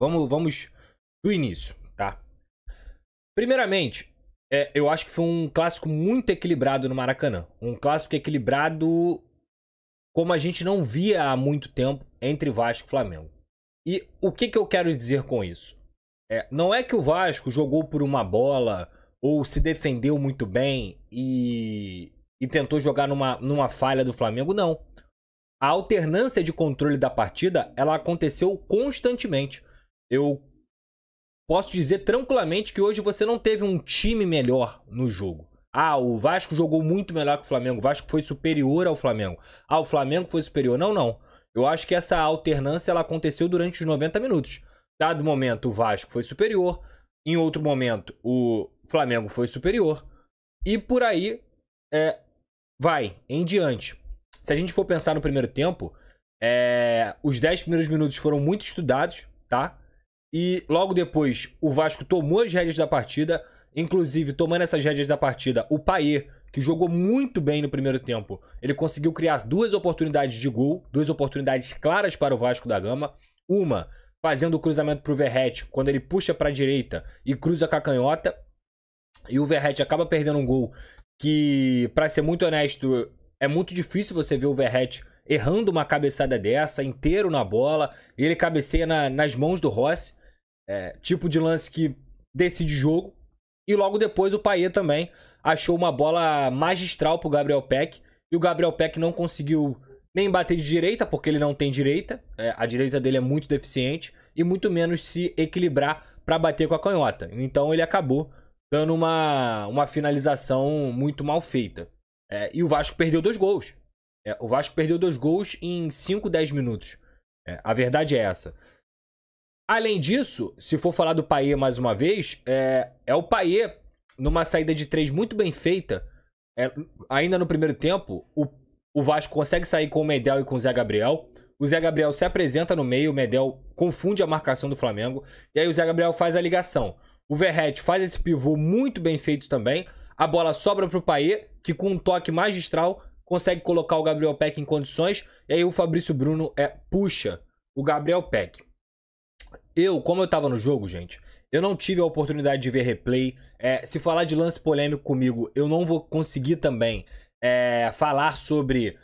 Vamos, vamos do início, tá? Primeiramente, é, eu acho que foi um clássico muito equilibrado no Maracanã. Um clássico equilibrado como a gente não via há muito tempo entre Vasco e Flamengo. E o que, que eu quero dizer com isso? É, não é que o Vasco jogou por uma bola ou se defendeu muito bem e, e tentou jogar numa, numa falha do Flamengo, não. A alternância de controle da partida ela aconteceu constantemente eu posso dizer tranquilamente que hoje você não teve um time melhor no jogo. Ah, o Vasco jogou muito melhor que o Flamengo. O Vasco foi superior ao Flamengo. Ah, o Flamengo foi superior. Não, não. Eu acho que essa alternância ela aconteceu durante os 90 minutos. Dado momento, o Vasco foi superior. Em outro momento, o Flamengo foi superior. E por aí é, vai, em diante. Se a gente for pensar no primeiro tempo, é, os 10 primeiros minutos foram muito estudados, tá? E logo depois, o Vasco tomou as rédeas da partida. Inclusive, tomando essas rédeas da partida, o Paier, que jogou muito bem no primeiro tempo, ele conseguiu criar duas oportunidades de gol, duas oportunidades claras para o Vasco da Gama. Uma fazendo o cruzamento para o Verrete, quando ele puxa para a direita e cruza com a canhota. E o Verrete acaba perdendo um gol que, para ser muito honesto, é muito difícil você ver o Verrete errando uma cabeçada dessa, inteiro na bola. Ele cabeceia na, nas mãos do Rossi. É, tipo de lance que decide jogo. E logo depois o Paia também achou uma bola magistral para o Gabriel Peck. E o Gabriel Peck não conseguiu nem bater de direita, porque ele não tem direita. É, a direita dele é muito deficiente. E muito menos se equilibrar para bater com a canhota. Então ele acabou dando uma, uma finalização muito mal feita. É, e o Vasco perdeu dois gols. É, o Vasco perdeu dois gols em 5, 10 minutos. É, a verdade é essa. Além disso, se for falar do Paier mais uma vez, é, é o Paier numa saída de três muito bem feita. É, ainda no primeiro tempo, o, o Vasco consegue sair com o Medel e com o Zé Gabriel. O Zé Gabriel se apresenta no meio, o Medel confunde a marcação do Flamengo. E aí o Zé Gabriel faz a ligação. O Verrete faz esse pivô muito bem feito também. A bola sobra para o Paier, que com um toque magistral consegue colocar o Gabriel Peck em condições, e aí o Fabrício Bruno é, puxa o Gabriel Peck. Eu, como eu tava no jogo, gente, eu não tive a oportunidade de ver replay. É, se falar de lance polêmico comigo, eu não vou conseguir também é, falar sobre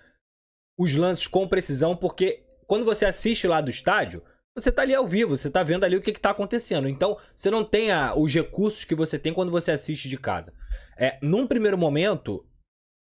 os lances com precisão, porque quando você assiste lá do estádio, você tá ali ao vivo, você tá vendo ali o que, que tá acontecendo. Então, você não tem a, os recursos que você tem quando você assiste de casa. É, num primeiro momento,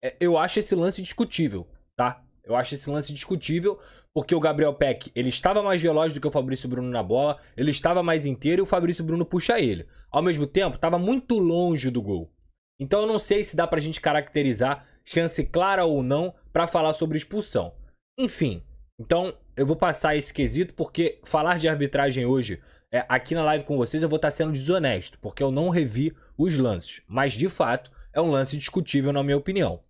é, eu acho esse lance discutível, tá? Eu acho esse lance discutível, porque o Gabriel Peck, ele estava mais veloz do que o Fabrício Bruno na bola, ele estava mais inteiro e o Fabrício Bruno puxa ele. Ao mesmo tempo, estava muito longe do gol. Então eu não sei se dá pra gente caracterizar chance clara ou não para falar sobre expulsão. Enfim, então eu vou passar esse quesito porque falar de arbitragem hoje, é, aqui na live com vocês, eu vou estar tá sendo desonesto, porque eu não revi os lances, mas de fato é um lance discutível na minha opinião.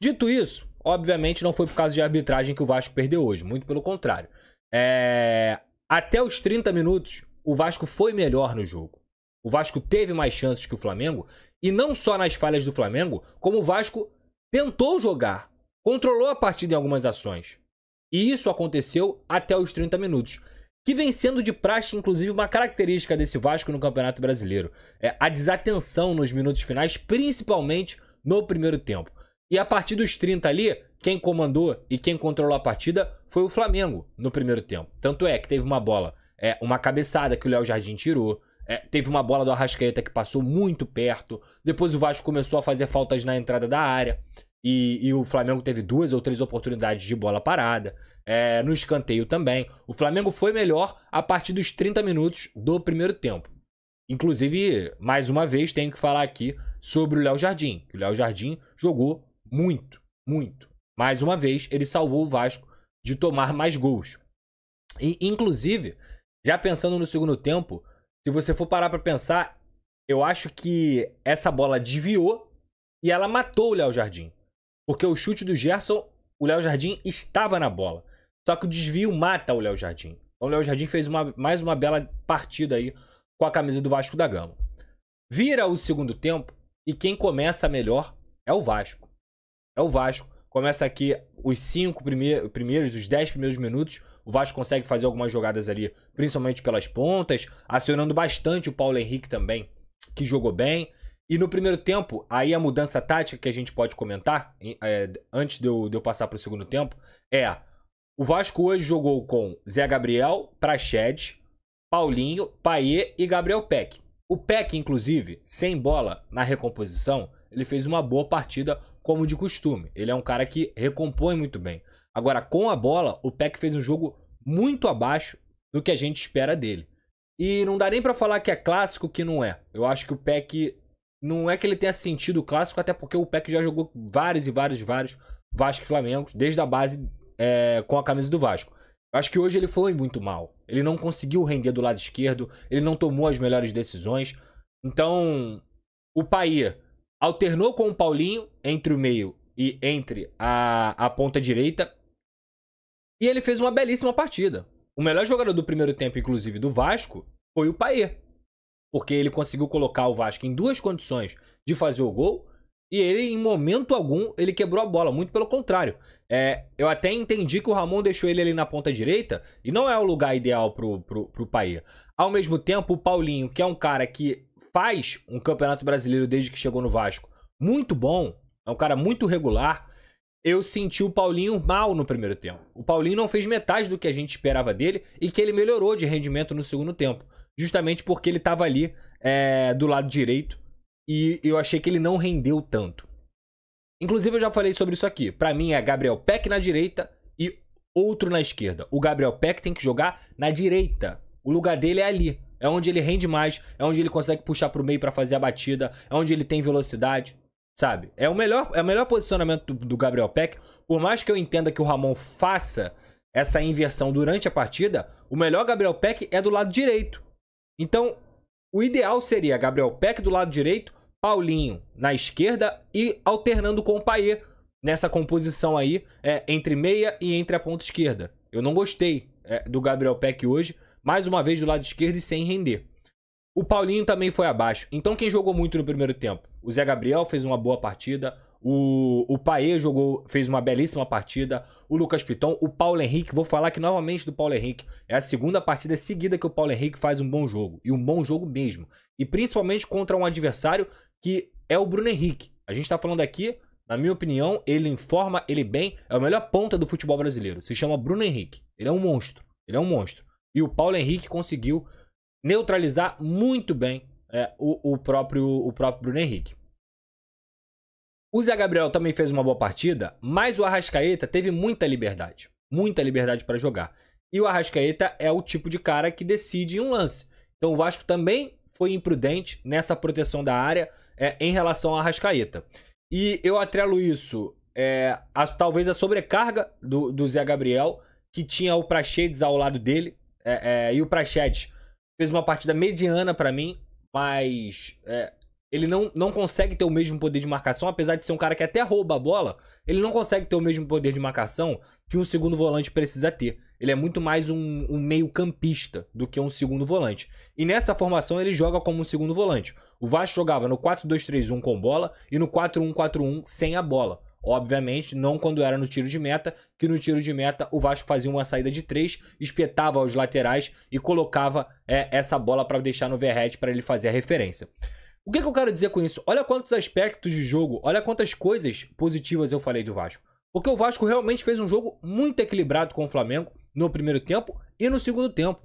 Dito isso, obviamente não foi por causa de arbitragem que o Vasco perdeu hoje, muito pelo contrário. É... Até os 30 minutos, o Vasco foi melhor no jogo. O Vasco teve mais chances que o Flamengo, e não só nas falhas do Flamengo, como o Vasco tentou jogar, controlou a partida em algumas ações. E isso aconteceu até os 30 minutos. Que vem sendo de praxe, inclusive, uma característica desse Vasco no Campeonato Brasileiro. É a desatenção nos minutos finais, principalmente no primeiro tempo. E a partir dos 30 ali, quem comandou e quem controlou a partida foi o Flamengo no primeiro tempo. Tanto é que teve uma bola, é, uma cabeçada que o Léo Jardim tirou. É, teve uma bola do Arrascaeta que passou muito perto. Depois o Vasco começou a fazer faltas na entrada da área. E, e o Flamengo teve duas ou três oportunidades de bola parada. É, no escanteio também. O Flamengo foi melhor a partir dos 30 minutos do primeiro tempo. Inclusive, mais uma vez, tenho que falar aqui sobre o Léo Jardim. Que o Léo Jardim jogou muito, muito. Mais uma vez, ele salvou o Vasco de tomar mais gols. E, inclusive, já pensando no segundo tempo, se você for parar para pensar, eu acho que essa bola desviou e ela matou o Léo Jardim. Porque o chute do Gerson, o Léo Jardim estava na bola. Só que o desvio mata o Léo Jardim. Então o Léo Jardim fez uma, mais uma bela partida aí com a camisa do Vasco da Gama. Vira o segundo tempo e quem começa melhor é o Vasco é o Vasco. Começa aqui os cinco primeiros, primeiros, os 10 primeiros minutos. O Vasco consegue fazer algumas jogadas ali, principalmente pelas pontas, acionando bastante o Paulo Henrique também, que jogou bem. E no primeiro tempo, aí a mudança tática que a gente pode comentar, é, antes de eu, de eu passar para o segundo tempo, é: o Vasco hoje jogou com Zé Gabriel, Praxedes, Paulinho, Paê e Gabriel Peck. O Peck, inclusive, sem bola na recomposição, ele fez uma boa partida, como de costume. Ele é um cara que recompõe muito bem. Agora, com a bola, o Peck fez um jogo muito abaixo do que a gente espera dele. E não dá nem para falar que é clássico, que não é. Eu acho que o Peck não é que ele tenha sentido clássico, até porque o Peck já jogou vários e vários, e vários Vasco e Flamengo, desde a base é, com a camisa do Vasco. Eu acho que hoje ele foi muito mal. Ele não conseguiu render do lado esquerdo, ele não tomou as melhores decisões. Então, o Paia Alternou com o Paulinho entre o meio e entre a, a ponta direita. E ele fez uma belíssima partida. O melhor jogador do primeiro tempo, inclusive do Vasco, foi o Paier. Porque ele conseguiu colocar o Vasco em duas condições de fazer o gol. E ele, em momento algum, ele quebrou a bola. Muito pelo contrário. É, eu até entendi que o Ramon deixou ele ali na ponta direita. E não é o lugar ideal pro, pro, pro Paier. Ao mesmo tempo, o Paulinho, que é um cara que faz um campeonato brasileiro desde que chegou no Vasco muito bom, é um cara muito regular. Eu senti o Paulinho mal no primeiro tempo. O Paulinho não fez metade do que a gente esperava dele e que ele melhorou de rendimento no segundo tempo, justamente porque ele estava ali é, do lado direito e eu achei que ele não rendeu tanto. Inclusive, eu já falei sobre isso aqui. Para mim, é Gabriel Peck na direita e outro na esquerda. O Gabriel Peck tem que jogar na direita. O lugar dele é ali. É onde ele rende mais, é onde ele consegue puxar pro meio para fazer a batida, é onde ele tem velocidade, sabe? É o melhor, é o melhor posicionamento do, do Gabriel Peck. Por mais que eu entenda que o Ramon faça essa inversão durante a partida, o melhor Gabriel Peck é do lado direito. Então, o ideal seria Gabriel Peck do lado direito, Paulinho na esquerda e alternando com o Paier nessa composição aí é, entre meia e entre a ponta esquerda. Eu não gostei é, do Gabriel Peck hoje mais uma vez do lado esquerdo e sem render. O Paulinho também foi abaixo. Então quem jogou muito no primeiro tempo? O Zé Gabriel fez uma boa partida, o, o Paê jogou, fez uma belíssima partida. O Lucas Piton, o Paulo Henrique, vou falar aqui novamente do Paulo Henrique. É a segunda partida seguida que o Paulo Henrique faz um bom jogo. E um bom jogo mesmo. E principalmente contra um adversário que é o Bruno Henrique. A gente está falando aqui, na minha opinião, ele informa, ele bem, é o melhor ponta do futebol brasileiro. Se chama Bruno Henrique. Ele é um monstro. Ele é um monstro. E o Paulo Henrique conseguiu neutralizar muito bem é, o, o, próprio, o próprio Bruno Henrique. O Zé Gabriel também fez uma boa partida, mas o Arrascaeta teve muita liberdade. Muita liberdade para jogar. E o Arrascaeta é o tipo de cara que decide em um lance. Então o Vasco também foi imprudente nessa proteção da área é, em relação ao Arrascaeta. E eu atrelo isso é, a, talvez a sobrecarga do, do Zé Gabriel, que tinha o Praxedes ao lado dele, é, é, e o Prachet fez uma partida mediana para mim, mas é, ele não, não consegue ter o mesmo poder de marcação, apesar de ser um cara que até rouba a bola, ele não consegue ter o mesmo poder de marcação que um segundo volante precisa ter. Ele é muito mais um, um meio-campista do que um segundo volante. E nessa formação ele joga como um segundo volante. O Vasco jogava no 4-2-3-1 com bola e no 4-1-4-1 sem a bola. Obviamente, não quando era no tiro de meta, que no tiro de meta o Vasco fazia uma saída de três, espetava os laterais e colocava é, essa bola para deixar no Verret para ele fazer a referência. O que, que eu quero dizer com isso? Olha quantos aspectos de jogo, olha quantas coisas positivas eu falei do Vasco. Porque o Vasco realmente fez um jogo muito equilibrado com o Flamengo no primeiro tempo e no segundo tempo.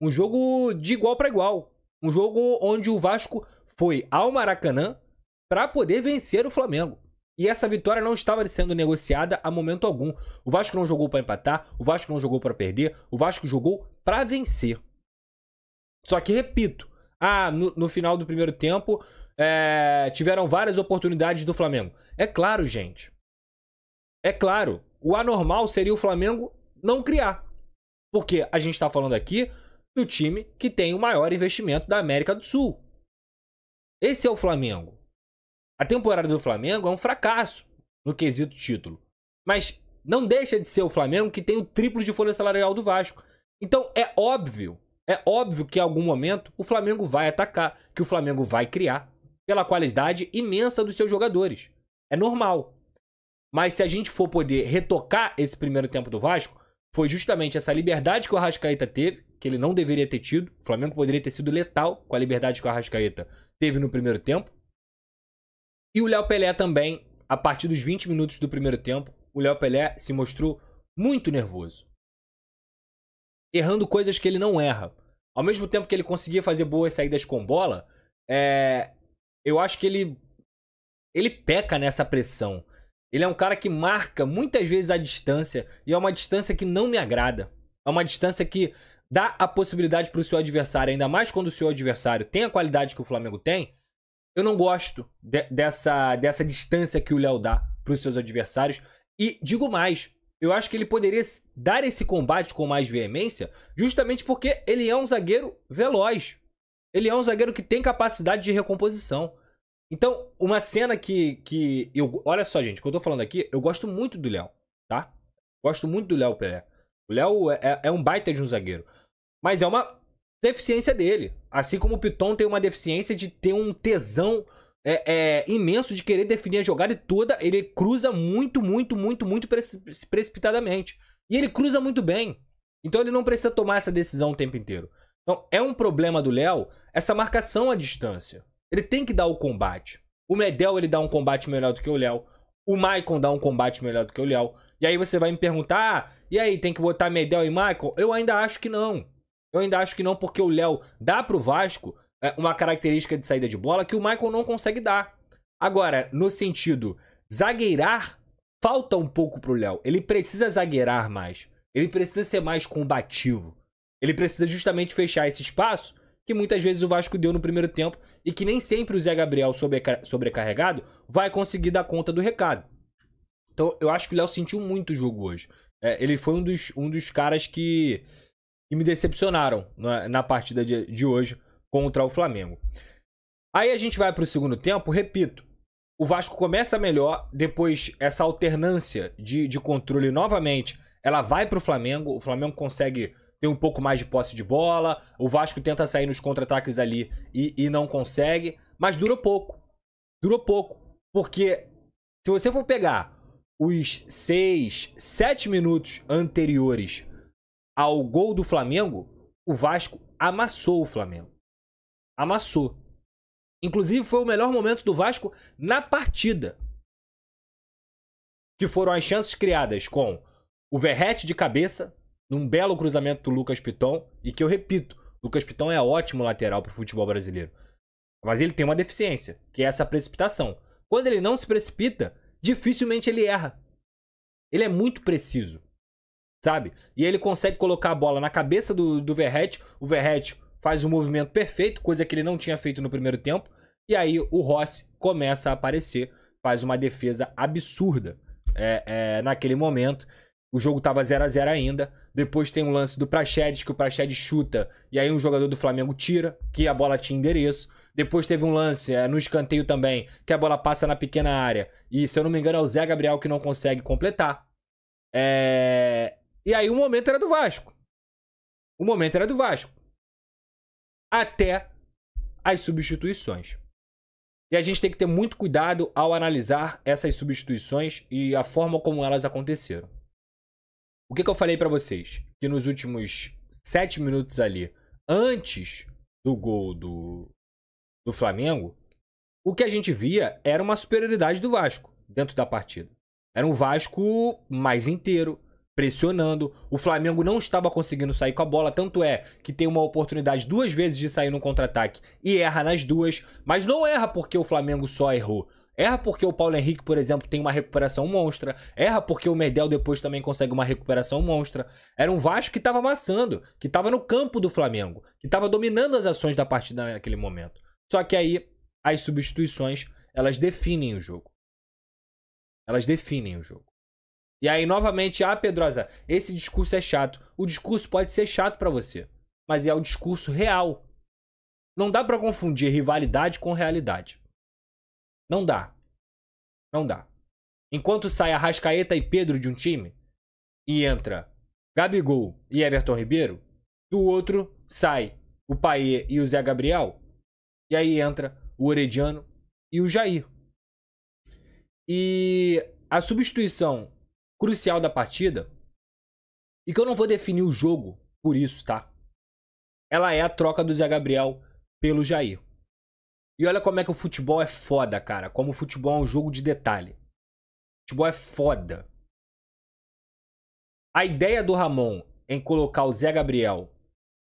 Um jogo de igual para igual. Um jogo onde o Vasco foi ao Maracanã para poder vencer o Flamengo. E essa vitória não estava sendo negociada a momento algum. O Vasco não jogou para empatar, o Vasco não jogou para perder, o Vasco jogou para vencer. Só que, repito, ah, no, no final do primeiro tempo é, tiveram várias oportunidades do Flamengo. É claro, gente. É claro. O anormal seria o Flamengo não criar. Porque a gente está falando aqui do time que tem o maior investimento da América do Sul. Esse é o Flamengo. A temporada do Flamengo é um fracasso no quesito título. Mas não deixa de ser o Flamengo que tem o triplo de folha salarial do Vasco. Então é óbvio, é óbvio que em algum momento o Flamengo vai atacar, que o Flamengo vai criar pela qualidade imensa dos seus jogadores. É normal. Mas se a gente for poder retocar esse primeiro tempo do Vasco, foi justamente essa liberdade que o Arrascaeta teve, que ele não deveria ter tido. O Flamengo poderia ter sido letal com a liberdade que o Arrascaeta teve no primeiro tempo. E o Léo Pelé também, a partir dos 20 minutos do primeiro tempo, o Léo Pelé se mostrou muito nervoso. Errando coisas que ele não erra. Ao mesmo tempo que ele conseguia fazer boas saídas com bola, é... eu acho que ele ele peca nessa pressão. Ele é um cara que marca muitas vezes a distância e é uma distância que não me agrada. É uma distância que dá a possibilidade para o seu adversário, ainda mais quando o seu adversário tem a qualidade que o Flamengo tem, eu não gosto de, dessa, dessa distância que o Léo dá para os seus adversários. E digo mais, eu acho que ele poderia dar esse combate com mais veemência, justamente porque ele é um zagueiro veloz. Ele é um zagueiro que tem capacidade de recomposição. Então, uma cena que. que eu, olha só, gente, o que eu tô falando aqui, eu gosto muito do Léo, tá? Gosto muito do Léo Pelé. O Léo é, é, é um baita de um zagueiro. Mas é uma deficiência dele. Assim como o Piton tem uma deficiência de ter um tesão é, é, imenso de querer definir a jogada e toda, ele cruza muito, muito, muito, muito precipitadamente. E ele cruza muito bem. Então ele não precisa tomar essa decisão o tempo inteiro. Então é um problema do Léo essa marcação à distância. Ele tem que dar o combate. O Medel ele dá um combate melhor do que o Léo. O Maicon dá um combate melhor do que o Léo. E aí você vai me perguntar, ah, e aí tem que botar Medel e Maicon? Eu ainda acho que não. Eu ainda acho que não, porque o Léo dá pro Vasco é, uma característica de saída de bola que o Michael não consegue dar. Agora, no sentido zagueirar, falta um pouco pro Léo. Ele precisa zagueirar mais. Ele precisa ser mais combativo. Ele precisa justamente fechar esse espaço que muitas vezes o Vasco deu no primeiro tempo e que nem sempre o Zé Gabriel sobrecarregado vai conseguir dar conta do recado. Então, eu acho que o Léo sentiu muito o jogo hoje. É, ele foi um dos, um dos caras que e me decepcionaram na, na partida de, de hoje contra o Flamengo. Aí a gente vai para o segundo tempo, repito, o Vasco começa melhor, depois essa alternância de, de controle novamente, ela vai para o Flamengo, o Flamengo consegue ter um pouco mais de posse de bola, o Vasco tenta sair nos contra-ataques ali e, e não consegue, mas durou pouco, durou pouco, porque se você for pegar os 6, 7 minutos anteriores ao gol do Flamengo, o Vasco amassou o Flamengo. Amassou. Inclusive foi o melhor momento do Vasco na partida. Que foram as chances criadas com o Verrete de cabeça, num belo cruzamento do Lucas Piton, e que eu repito, Lucas Piton é ótimo lateral para o futebol brasileiro. Mas ele tem uma deficiência, que é essa precipitação. Quando ele não se precipita, dificilmente ele erra. Ele é muito preciso sabe? E ele consegue colocar a bola na cabeça do, do Verratti, o Verratti faz o um movimento perfeito, coisa que ele não tinha feito no primeiro tempo, e aí o Rossi começa a aparecer, faz uma defesa absurda é, é, naquele momento. O jogo tava 0 a 0 ainda. Depois tem um lance do Prachedes, que o Prachedes chuta, e aí um jogador do Flamengo tira, que a bola tinha endereço. Depois teve um lance é, no escanteio também, que a bola passa na pequena área. E, se eu não me engano, é o Zé Gabriel que não consegue completar. É... E aí o momento era do Vasco. O momento era do Vasco. Até as substituições. E a gente tem que ter muito cuidado ao analisar essas substituições e a forma como elas aconteceram. O que, que eu falei para vocês? Que nos últimos sete minutos ali, antes do gol do, do Flamengo, o que a gente via era uma superioridade do Vasco dentro da partida. Era um Vasco mais inteiro, pressionando. O Flamengo não estava conseguindo sair com a bola, tanto é que tem uma oportunidade duas vezes de sair no contra-ataque e erra nas duas, mas não erra porque o Flamengo só errou. Erra porque o Paulo Henrique, por exemplo, tem uma recuperação monstra. Erra porque o Medel depois também consegue uma recuperação monstra. Era um Vasco que estava amassando, que estava no campo do Flamengo, que estava dominando as ações da partida naquele momento. Só que aí as substituições, elas definem o jogo. Elas definem o jogo. E aí, novamente, ah, Pedrosa, esse discurso é chato. O discurso pode ser chato para você, mas é o discurso real. Não dá para confundir rivalidade com realidade. Não dá. Não dá. Enquanto sai Arrascaeta e Pedro de um time e entra Gabigol e Everton Ribeiro, do outro sai o Paê e o Zé Gabriel, e aí entra o Orediano e o Jair. E a substituição crucial da partida e que eu não vou definir o jogo por isso, tá? Ela é a troca do Zé Gabriel pelo Jair. E olha como é que o futebol é foda, cara. Como o futebol é um jogo de detalhe. O futebol é foda. A ideia do Ramon em colocar o Zé Gabriel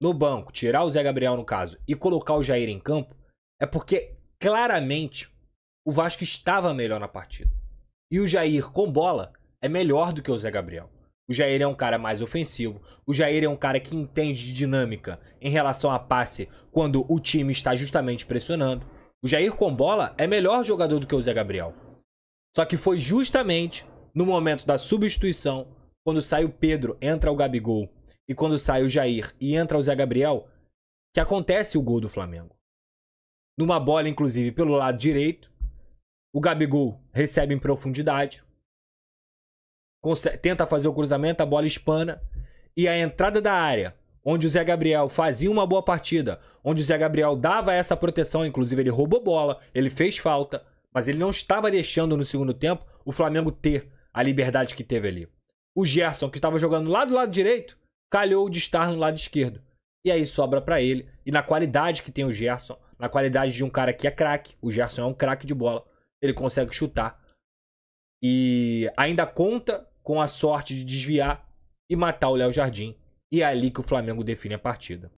no banco, tirar o Zé Gabriel no caso, e colocar o Jair em campo, é porque claramente o Vasco estava melhor na partida. E o Jair com bola é melhor do que o Zé Gabriel. O Jair é um cara mais ofensivo. O Jair é um cara que entende de dinâmica em relação a passe quando o time está justamente pressionando. O Jair com bola é melhor jogador do que o Zé Gabriel. Só que foi justamente no momento da substituição, quando sai o Pedro, entra o Gabigol, e quando sai o Jair e entra o Zé Gabriel, que acontece o gol do Flamengo. Numa bola, inclusive, pelo lado direito, o Gabigol recebe em profundidade, tenta fazer o cruzamento, a bola espana. E a entrada da área, onde o Zé Gabriel fazia uma boa partida, onde o Zé Gabriel dava essa proteção, inclusive ele roubou bola, ele fez falta, mas ele não estava deixando no segundo tempo o Flamengo ter a liberdade que teve ali. O Gerson, que estava jogando lá do lado direito, calhou de estar no lado esquerdo. E aí sobra para ele. E na qualidade que tem o Gerson, na qualidade de um cara que é craque, o Gerson é um craque de bola, ele consegue chutar. E ainda conta com a sorte de desviar e matar o Léo Jardim. E é ali que o Flamengo define a partida.